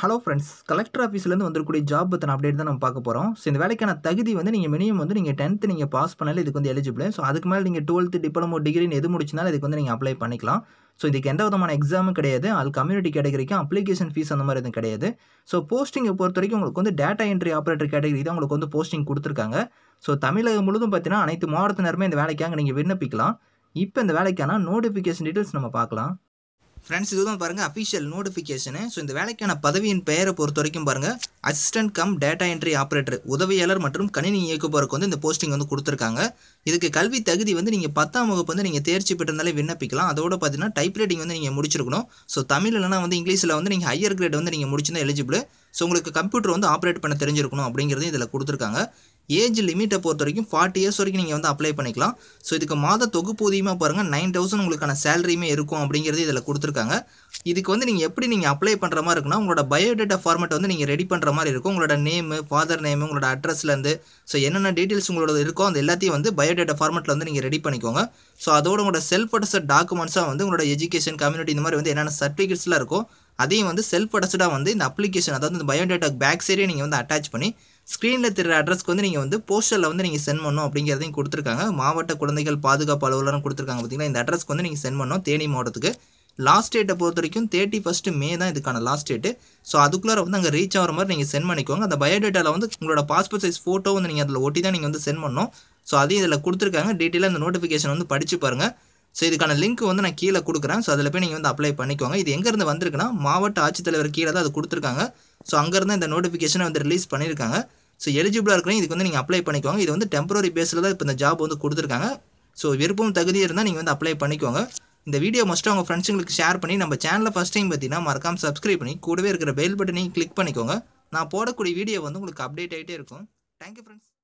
hello friends collector ஆஃபீஸ்லேருந்து வந்துருக்கூடிய job பற்றின update தான் நம்ம பார்க்க போகிறோம் ஸோ இந்த வேலைக்கான தகுதி வந்து நீங்கள் மினிமம் வந்து நீங்கள் டென்த்து நீங்கள் பாஸ் பண்ணாலே இதுக்கு வந்து எலிஜிபிள் ஸோ அதுக்கு மேலே நீங்கள் டுவெல்த்து டிப்ளமோ டிகிரின்னு எது முடிச்சினாலும் இதுக்கு வந்து நீங்கள் அப்ளை பண்ணிக்கலாம் ஸோ இதுக்கு எந்த விதமான எக்ஸாமும் கிடையாது அது கம்யூனிட்டி கேட்டகரிக்கும் அப்ளிகேஷன் ஃபீஸ் அந்த மாதிரி எதுவும் கிடையாது ஸோ போஸ்டிங்கை பொறுத்த வரைக்கும் உங்களுக்கு வந்து டேட்டா என்ட்ரி ஆப்ரேட்டர் கேட்டகரி தான் உங்களுக்கு வந்து போஸ்டிங் கொடுத்துருக்காங்க ஸோ தமிழகம் முழுதும் பார்த்தீங்கன்னா அனைத்து மாவட்டத்தினருமே இந்த வேலைக்காக நீங்கள் விண்ணப்பிக்கலாம் இப்போ இந்த வேலைக்கான நோட்டிஃபிகேஷன் டீட்டெயில்ஸ் நம்ம பார்க்கலாம் ஃப்ரெண்ட்ஸ் இதுதான் பாருங்கள் அஃபிஷியல் நோட்டிஃபிகேஷனு ஸோ இந்த வேலைக்கான பதவியின் பெயரை பொறுத்த வரைக்கும் பாருங்கள் assistant cum data entry operator உதவியாளர் மற்றும் கணினி இயக்குபவருக்கு வந்து இந்த போஸ்டிங் வந்து கொடுத்துருக்காங்க இதுக்கு கல்வி தகுதி வந்து நீங்கள் பத்தாம் வகுப்பு வந்து நீங்கள் தேர்ச்சி பெற்றிருந்தாலே விண்ணப்பிக்கலாம் அதோட பார்த்தீங்கன்னா டைப் ரைட்டிங் வந்து நீங்கள் முடிச்சிருக்கணும் ஸோ தமிழ் இல்லைனா வந்து இங்கிலீஷில் வந்து நீங்கள் ஹையர் கிரேட் வந்து நீங்கள் முடிச்சுன்னா எலிஜிபிள் ஸோ உங்களுக்கு கம்ப்யூட்டர் வந்து ஆப்ரேட் பண்ண தெரிஞ்சிருக்கணும் அப்படிங்கிறது இதில் கொடுத்துருக்காங்க ஏஜ் லிமிட்டை பொறுத்த வரைக்கும் ஃபார்ட்டி இயர்ஸ் வரைக்கும் நீங்கள் வந்து அப்ளை பண்ணிக்கலாம் ஸோ இதுக்கு மாத ஊதியமாக பாருங்கள் நைன் தௌசண்ட் உங்களுக்கான சேலரியுமே இருக்கும் அப்படிங்கிறது இதில் கொடுத்துருக்காங்க இதுக்கு வந்து நீங்கள் எப்படி நீங்கள் அப்ளை பண்ணுற மாதிரி இருக்குன்னா உங்களோட பயோடேட்டா ஃபார்மேட் வந்து நீங்கள் ரெடி பண்ணுற மாதிரி இருக்கும் உங்களோட நேமு ஃபாதர் நேமு உங்களோட அட்ரஸ்லேருந்து ஸோ என்னென்ன டீட்டெயில்ஸ் உங்களோட இருக்கோ அந்த எல்லாத்தையும் வந்து பயோடேட்டா ஃபார்மெட்டில் வந்து நீங்கள் ரெடி பண்ணிக்கோங்க ஸோ அதோட உங்களோட செல்ஃப் அடஸ்ட் டாக்குமெண்ட்ஸாக வந்து உங்களோட எஜுகேஷன் கம்யூனிட்டி இந்த மாதிரி வந்து என்னென்ன சர்டிஃபிகேட்ஸ்லாம் இருக்கோ அதையும் வந்து செல்ஃப் அடஸ்டாக வந்து இந்த அப்ளிகேஷன் அதாவது இந்த பயோடேட்டா பேக் சைடே நீங்கள் வந்து அட்டாச் பண்ணி ஸ்க்ரீனில் தெரிகிற அட்ரஸ்க்கு வந்து நீங்கள் வந்து போஸ்டரில் வந்து நீங்கள் சென்ட் பண்ணணும் அப்படிங்கிறதையும் கொடுத்துருக்காங்க மாவட்ட குழந்தைகள் பாதுகாப்பு அலுவலரும் கொடுத்துருக்காங்க பார்த்தீங்களா இந்த அட்ரஸ்க்கு வந்து நீங்கள் சென்ட் பண்ணணும் தேனி மாவட்டத்துக்கு லாஸ்ட் டேட்டை பொறுத்த வரைக்கும் தேர்ட்டி ஃபஸ்ட்டு மே தான் இதுக்கான லாஸ்ட் டேட்டு ஸோ அதுக்குள்ளே வந்து அங்கே ரீச் ஆகிற மாதிரி நீங்கள் சென்ட் பண்ணிக்கோங்க அந்த பயோடேட்டாவில் வந்து உங்களோட பாஸ்போர்ட் சைஸ் ஃபோட்டோ வந்து நீங்கள் அதில் ஒட்டி தான் நீங்கள் வந்து சென்ட் பண்ணணும் ஸோ அதையும் இதில் கொடுத்துருக்காங்க டீட்டெயிலாக இந்த நோட்டிஃபிகேஷன் வந்து படித்து பாருங்கள் ஸோ இதுக்கான லிங்க் வந்து நான் கீழே கொடுக்குறேன் ஸோ அதில் போய் நீங்கள் வந்து அப்ளை பண்ணிக்கோங்க இது எங்கேருந்து வந்திருக்குன்னா மாவட்ட ஆட்சித்தலைவர் கீழே தான் அது கொடுத்துருக்காங்க ஸோ அங்கேருந்து இந்த நோட்டிஃபிகேஷனை வந்து ரிலீஸ் பண்ணியிருக்காங்க ஸோ எலிஜிபிளாக இருக்கிறேன் இதுக்கு வந்து நீங்கள் அப்ளை பண்ணிக்கோங்க இது வந்து டெம்பரரி பேஸில் தான் இப்போ இந்த ஜாப் வந்து கொடுத்துருக்காங்க ஸோ விருப்பம் தகுதி இருந்தால் நீங்கள் வந்து அப்ளை பண்ணிக்கோங்க இந்த வீடியோ மஸ்ட்டு அவங்க ஃப்ரெண்ட்ஸுங்களுக்கு ஷேர் பண்ணி நம்ம சேனலில் ஃபஸ்ட் டைம் பார்த்தீங்கன்னா மறக்காமல் சப்ஸ்கிரைப் பண்ணி கூடவே இருக்கிற பெல் பட்டனையும் கிளிக் பண்ணிக்கோங்க நான் போடக்கூடிய வீடியோ வந்து உங்களுக்கு அப்டேட் ஆகிட்டே இருக்கும் தேங்க்யூ ஃப்ரெண்ட்ஸ்